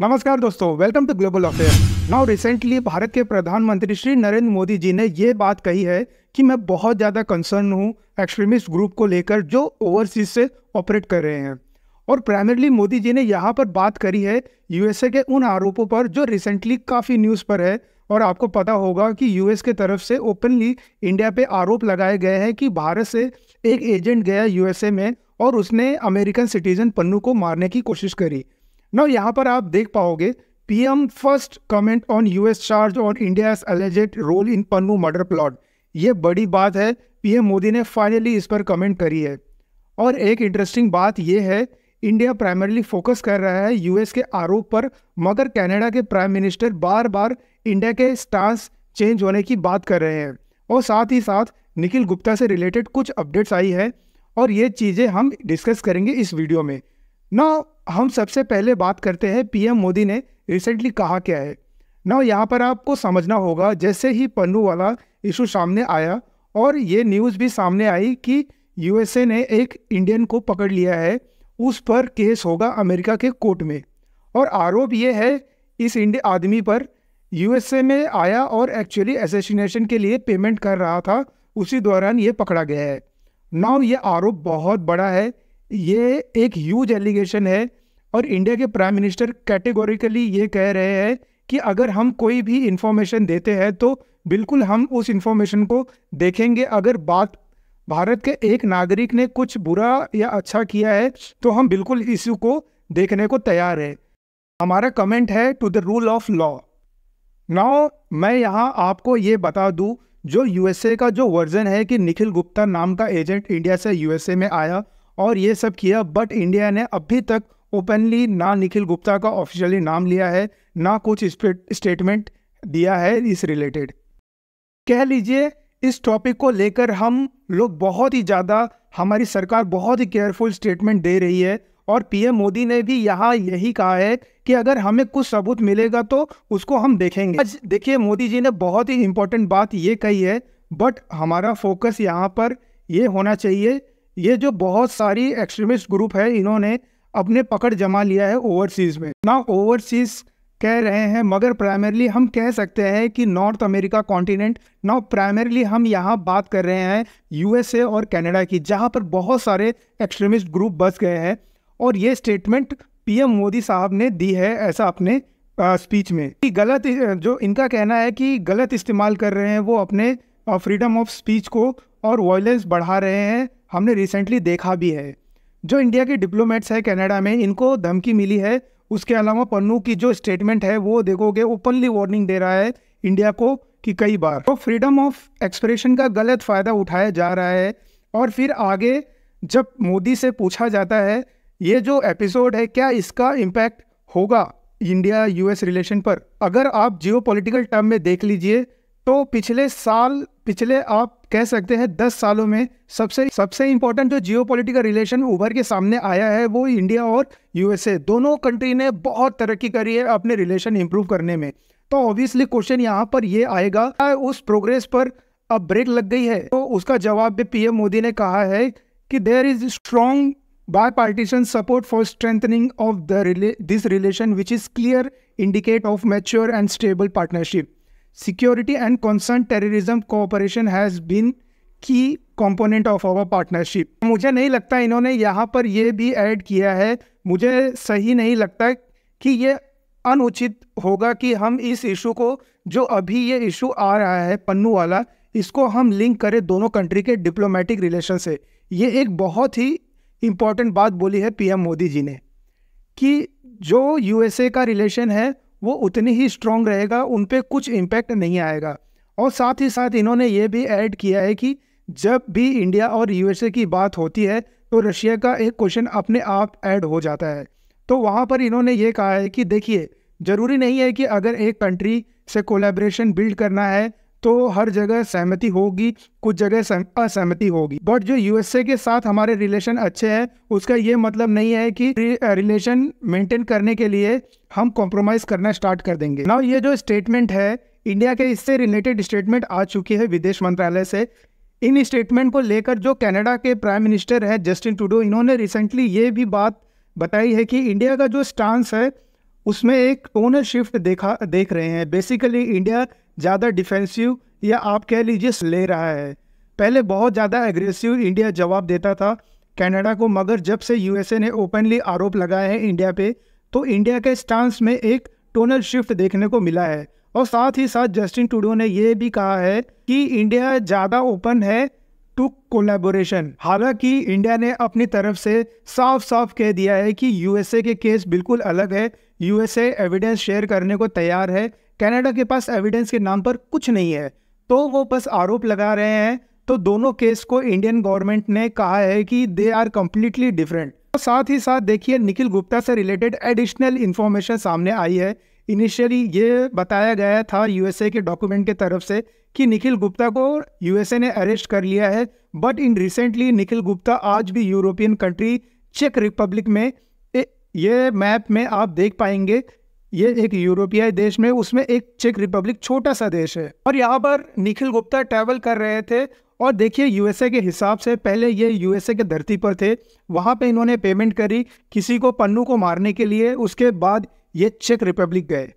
नमस्कार दोस्तों welcome to Global Affair now recently Bharat के प्रधानमंत्री श्री नरेंद्र मोदी जी ने ये बात कही है कि मैं बहुत ज़्यादा कंसर्न हूँ एक्सट्रीमिस्ट ग्रुप को लेकर जो ओवरसीज से ऑपरेट कर रहे हैं और प्राइमरली मोदी जी ने यहाँ पर बात करी है यूएसए के उन आरोपों पर जो रिसेंटली काफ़ी न्यूज़ पर है और आपको पता होगा कि यूएस के तरफ से ओपनली इंडिया पे आरोप लगाए गए हैं कि भारत से एक एजेंट गया यूएसए में और उसने अमेरिकन सिटीजन पन्नू को मारने की कोशिश करी नो यहाँ पर आप देख पाओगे PM first comment on US charge on India alleged role in Pannu murder plot ये बड़ी बात है पीएम मोदी ने फाइनली इस पर कमेंट करी है और एक इंटरेस्टिंग बात यह है इंडिया प्राइमरली फोकस कर रहा है यूएस के आरोप पर मगर कनाडा के प्राइम मिनिस्टर बार बार इंडिया के स्टांस चेंज होने की बात कर रहे हैं और साथ ही साथ निखिल गुप्ता से रिलेटेड कुछ अपडेट्स आई है और ये चीज़ें हम डिस्कस करेंगे इस वीडियो में ना हम सबसे पहले बात करते हैं पीएम मोदी ने रिसेंटली कहा क्या है ना यहाँ पर आपको समझना होगा जैसे ही पन्नू वाला इशू सामने आया और ये न्यूज़ भी सामने आई कि यूएसए ने एक इंडियन को पकड़ लिया है उस पर केस होगा अमेरिका के कोर्ट में और आरोप ये है इस इंडिया आदमी पर यूएसए में आया और एक्चुअली एसेसिनेशन के लिए पेमेंट कर रहा था उसी दौरान ये पकड़ा गया है नाउ ये आरोप बहुत बड़ा है ये एक ह्यूज एलिगेशन है और इंडिया के प्राइम मिनिस्टर कैटेगोरिकली ये कह रहे हैं कि अगर हम कोई भी इन्फॉर्मेशन देते हैं तो बिल्कुल हम उस इन्फॉर्मेशन को देखेंगे अगर बात भारत के एक नागरिक ने कुछ बुरा या अच्छा किया है तो हम बिल्कुल इश्यू को देखने को तैयार है हमारा कमेंट है to the rule of law now मैं यहाँ आपको ये बता दूँ जो यूएसए का जो वर्जन है कि निखिल गुप्ता नाम का एजेंट इंडिया से यूएसए में आया और ये सब किया बट इंडिया ने अभी तक ओपनली ना निखिल गुप्ता का ऑफिशियली नाम लिया है ना कुछ स्टेटमेंट दिया है इस रिलेटेड कह लीजिए इस टॉपिक को लेकर हम लोग बहुत ही ज़्यादा हमारी सरकार बहुत ही केयरफुल स्टेटमेंट दे रही है और पीएम मोदी ने भी यहाँ यही कहा है कि अगर हमें कुछ सबूत मिलेगा तो उसको हम देखेंगे आज देखिए मोदी जी ने बहुत ही इम्पोर्टेंट बात ये कही है बट हमारा फोकस यहाँ पर ये होना चाहिए ये जो बहुत सारी एक्सट्रीमिस्ट ग्रुप है इन्होंने अपने पकड़ जमा लिया है ओवरसीज़ में ना ओवरसीज़ कह रहे हैं मगर प्राइमरली हम कह सकते हैं कि North America continent now primarily हम यहाँ बात कर रहे हैं यूएसए और कनाडा की जहाँ पर बहुत सारे एक्सट्रीमिस्ट ग्रुप बस गए हैं और ये स्टेटमेंट पीएम मोदी साहब ने दी है ऐसा अपने आ, स्पीच में कि गलत जो इनका कहना है कि गलत इस्तेमाल कर रहे हैं वो अपने फ्रीडम ऑफ स्पीच को और वॉयलेंस बढ़ा रहे हैं हमने रिसेंटली देखा भी है जो इंडिया के डिप्लोमेट्स हैं कनाडा में इनको धमकी मिली है उसके अलावा पन्नू की जो स्टेटमेंट है वो देखोगे ओपनली वार्निंग दे रहा है इंडिया को कि कई बार तो फ्रीडम ऑफ एक्सप्रेशन का गलत फ़ायदा उठाया जा रहा है और फिर आगे जब मोदी से पूछा जाता है ये जो एपिसोड है क्या इसका इम्पैक्ट होगा इंडिया यूएस रिलेशन पर अगर आप जियो टर्म में देख लीजिए तो पिछले साल पिछले आप कह सकते हैं दस सालों में सबसे सबसे इम्पोर्टेंट जो जियो पोलिटिकल रिलेशन उभर के सामने आया है वो इंडिया और यूएसए दोनों कंट्री ने बहुत तरक्की करी है अपने रिलेशन इम्प्रूव करने में तो ऑब्वियसली क्वेश्चन यहाँ पर ये आएगा उस प्रोग्रेस पर अब ब्रेक लग गई है तो उसका जवाब भी पीएम मोदी ने कहा है कि there is strong bipartisan support for strengthening of the this relation which is clear indicate of mature and stable partnership Security and concerned terrorism cooperation has been key component of our partnership. मुझे नहीं लगता इन्होंने यहाँ पर यह भी add किया है मुझे सही नहीं लगता कि ये अनुचित होगा कि हम इस इशू को जो अभी ये इशू आ रहा है पन्नू वाला इसको हम लिंक करें दोनों कंट्री के डिप्लोमेटिक रिलेशन से ये एक बहुत ही इम्पॉर्टेंट बात बोली है पीएम मोदी जी ने कि जो यूएसए का रिलेशन है वो उतनी ही स्ट्रॉन्ग रहेगा उन पर कुछ इम्पैक्ट नहीं आएगा और साथ ही साथ इन्होंने ये भी ऐड किया है कि जब भी इंडिया और यूएसए की बात होती है तो रशिया का एक क्वेश्चन अपने आप ऐड हो जाता है तो वहाँ पर इन्होंने ये कहा है कि देखिए ज़रूरी नहीं है कि अगर एक कंट्री से कोलैबोरेशन बिल्ड करना है तो हर जगह सहमति होगी कुछ जगह असहमति होगी बट जो यूएसए के साथ हमारे रिलेशन अच्छे हैं उसका ये मतलब नहीं है कि रिलेशन मेंटेन करने के लिए हम कॉम्प्रोमाइज करना स्टार्ट कर देंगे ना ये जो स्टेटमेंट है इंडिया के इससे रिलेटेड स्टेटमेंट आ चुकी है विदेश मंत्रालय से इन स्टेटमेंट को लेकर जो कनाडा के प्राइम मिनिस्टर है जस्टिन टूडो इन्होंने रिसेंटली ये भी बात बताई है कि इंडिया का जो स्टांस है उसमें एक टोनल शिफ्ट देखा देख रहे हैं बेसिकली इंडिया ज़्यादा डिफेंसिव या आप कह लीजिए ले रहा है पहले बहुत ज़्यादा एग्रेसिव इंडिया जवाब देता था कनाडा को मगर जब से यूएसए ने ओपनली आरोप लगाया है इंडिया पे तो इंडिया के स्टांस में एक टोनल शिफ्ट देखने को मिला है और साथ ही साथ जस्टिन टूडो ने यह भी कहा है कि इंडिया ज़्यादा ओपन है टू कोलेबोरेशन हालांकि इंडिया ने अपनी तरफ से साफ साफ कह दिया है कि यूएसए के केस बिल्कुल अलग है यूएसए एविडेंस शेयर करने को तैयार है कनाडा के पास एविडेंस के नाम पर कुछ नहीं है तो वो बस आरोप लगा रहे हैं तो दोनों केस को इंडियन गवर्नमेंट ने कहा है कि दे आर कम्प्लीटली डिफरेंट तो साथ ही साथ देखिए निखिल गुप्ता से रिलेटेड एडिशनल इन्फॉर्मेशन सामने आई है इनिशियली ये बताया गया था यूएसए के डॉक्यूमेंट के तरफ से कि निखिल गुप्ता को यूएसए ने अरेस्ट कर लिया है but in recently Nikhil Gupta आज भी यूरोपियन कंट्री चेक रिपब्लिक में ये मैप में आप देख पाएंगे ये एक यूरोपीय देश में उसमें एक चेक रिपब्लिक छोटा सा देश है और यहाँ पर निखिल गुप्ता ट्रैवल कर रहे थे और देखिए यूएसए के हिसाब से पहले ये यूएसए के धरती पर थे वहाँ पे इन्होंने पेमेंट करी किसी को पन्नू को मारने के लिए उसके बाद ये चेक रिपब्लिक गए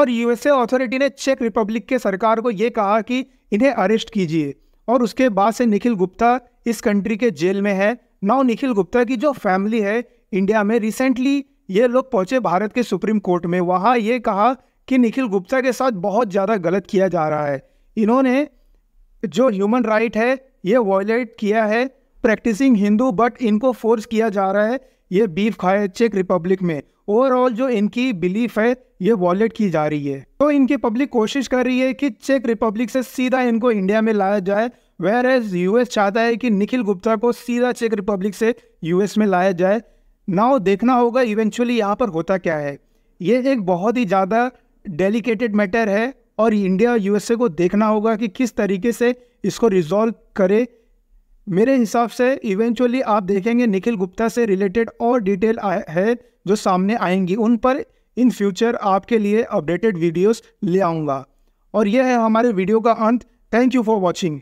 और यूएसए अथॉरिटी ने चेक रिपब्लिक के सरकार को ये कहा कि इन्हें अरेस्ट कीजिए और उसके बाद से निखिल गुप्ता इस कंट्री के जेल में है नाउ निखिल गुप्ता की जो फैमिली है इंडिया में रिसेंटली ये लोग पहुंचे भारत के सुप्रीम कोर्ट में वहाँ ये कहा कि निखिल गुप्ता के साथ बहुत ज़्यादा गलत किया जा रहा है इन्होंने जो ह्यूमन राइट है ये वॉयलेट किया है प्रैक्टिसिंग हिंदू बट इनको फोर्स किया जा रहा है ये बीफ खाए चेक रिपब्लिक में ओवरऑल जो इनकी बिलीफ है ये वॉलेट की जा रही है तो इनकी पब्लिक कोशिश कर रही है कि चेक रिपब्लिक से सीधा इनको इंडिया में लाया जाए वेर एज यूएस चाहता है कि निखिल गुप्ता को सीधा चेक रिपब्लिक से यूएस में लाया जाए नाउ देखना होगा इवेंचुअली यहाँ पर होता क्या है ये एक बहुत ही ज़्यादा डेलिकेटेड मैटर है और इंडिया यूएसए को देखना होगा कि किस तरीके से इसको रिजॉल्व करे मेरे हिसाब से इवेंचुअली आप देखेंगे निखिल गुप्ता से रिलेटेड और डिटेल है जो सामने आएंगी उन पर इन फ्यूचर आपके लिए अपडेटेड वीडियोस ले आऊँगा और यह है हमारे वीडियो का अंत थैंक यू फॉर वॉचिंग